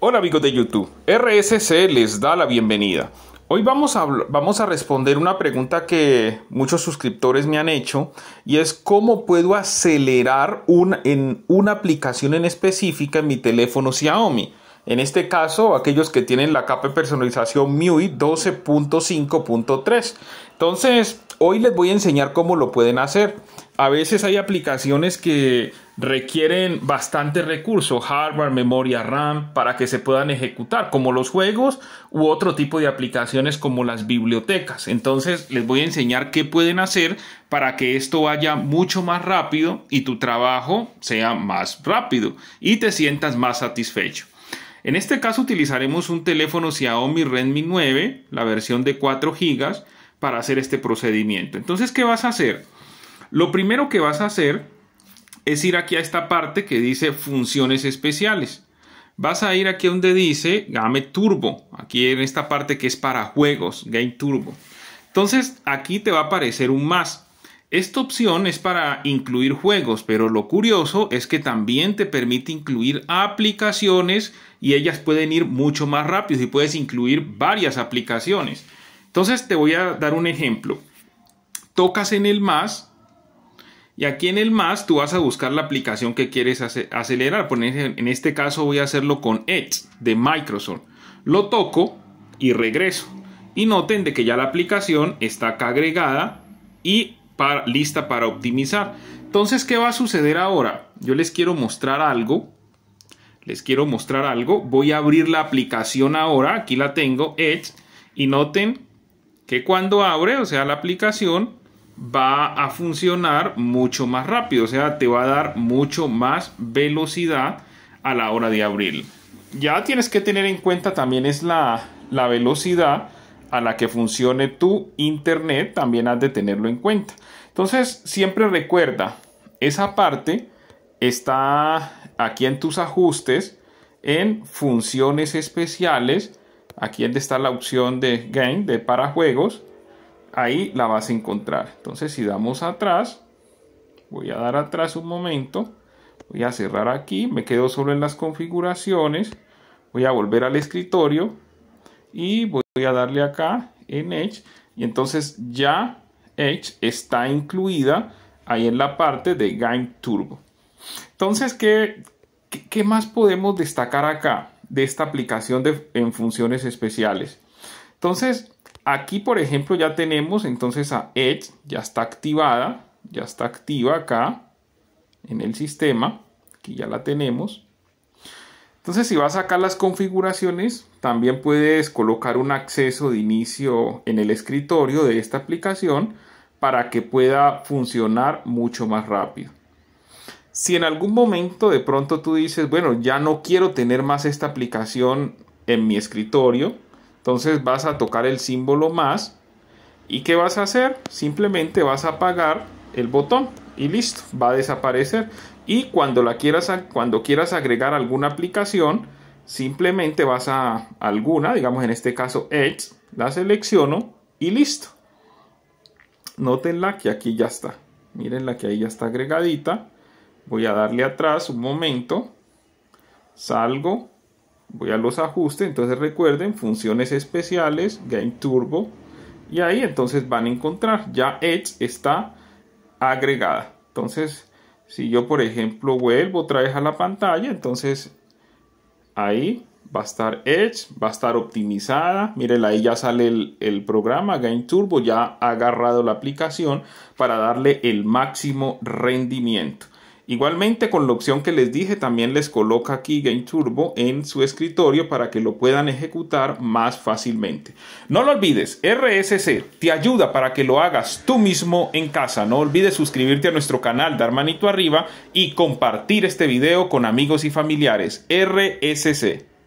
Hola amigos de YouTube, RSC les da la bienvenida. Hoy vamos a, vamos a responder una pregunta que muchos suscriptores me han hecho y es cómo puedo acelerar en una aplicación en específica en mi teléfono Xiaomi. En este caso, aquellos que tienen la capa de personalización MIUI 12.5.3. Entonces, hoy les voy a enseñar cómo lo pueden hacer. A veces hay aplicaciones que requieren bastante recurso, hardware, memoria RAM, para que se puedan ejecutar, como los juegos u otro tipo de aplicaciones como las bibliotecas. Entonces les voy a enseñar qué pueden hacer para que esto vaya mucho más rápido y tu trabajo sea más rápido y te sientas más satisfecho. En este caso utilizaremos un teléfono Xiaomi Redmi 9, la versión de 4 GB, para hacer este procedimiento. Entonces, ¿qué vas a hacer? Lo primero que vas a hacer es ir aquí a esta parte que dice funciones especiales. Vas a ir aquí donde dice Game Turbo, aquí en esta parte que es para juegos, Game Turbo. Entonces aquí te va a aparecer un más. Esta opción es para incluir juegos, pero lo curioso es que también te permite incluir aplicaciones y ellas pueden ir mucho más rápido y puedes incluir varias aplicaciones. Entonces te voy a dar un ejemplo. Tocas en el más y aquí en el más tú vas a buscar la aplicación que quieres acelerar. En este caso voy a hacerlo con Edge de Microsoft. Lo toco y regreso. Y noten de que ya la aplicación está acá agregada y lista para optimizar. Entonces, ¿qué va a suceder ahora? Yo les quiero mostrar algo. Les quiero mostrar algo. Voy a abrir la aplicación ahora. Aquí la tengo, Edge. Y noten que cuando abre, o sea, la aplicación va a funcionar mucho más rápido. O sea, te va a dar mucho más velocidad a la hora de abrir. Ya tienes que tener en cuenta también es la, la velocidad a la que funcione tu internet también has de tenerlo en cuenta. Entonces, siempre recuerda, esa parte está aquí en tus ajustes, en funciones especiales, aquí donde está la opción de game, de para juegos, ahí la vas a encontrar. Entonces, si damos atrás, voy a dar atrás un momento, voy a cerrar aquí, me quedo solo en las configuraciones, voy a volver al escritorio, y voy a darle acá en Edge y entonces ya Edge está incluida ahí en la parte de Gain Turbo. Entonces, ¿qué, qué más podemos destacar acá de esta aplicación de, en funciones especiales? Entonces, aquí por ejemplo ya tenemos entonces a Edge, ya está activada, ya está activa acá en el sistema, aquí ya la tenemos. Entonces si vas acá sacar las configuraciones, también puedes colocar un acceso de inicio en el escritorio de esta aplicación para que pueda funcionar mucho más rápido. Si en algún momento de pronto tú dices, bueno, ya no quiero tener más esta aplicación en mi escritorio, entonces vas a tocar el símbolo más y ¿qué vas a hacer? Simplemente vas a apagar el botón y listo, va a desaparecer. Y cuando, la quieras, cuando quieras agregar alguna aplicación, simplemente vas a alguna, digamos en este caso Edge, la selecciono y listo. Notenla que aquí ya está. Miren la que ahí ya está agregadita. Voy a darle atrás un momento. Salgo. Voy a los ajustes. Entonces recuerden, funciones especiales, Game Turbo. Y ahí entonces van a encontrar. Ya Edge está agregada. Entonces, si yo por ejemplo vuelvo otra vez a la pantalla, entonces ahí va a estar Edge, va a estar optimizada. Miren, ahí ya sale el, el, programa Game Turbo, ya ha agarrado la aplicación para darle el máximo rendimiento. Igualmente con la opción que les dije también les coloca aquí Game Turbo en su escritorio para que lo puedan ejecutar más fácilmente. No lo olvides, RSC te ayuda para que lo hagas tú mismo en casa. No olvides suscribirte a nuestro canal, dar manito arriba y compartir este video con amigos y familiares. RSC.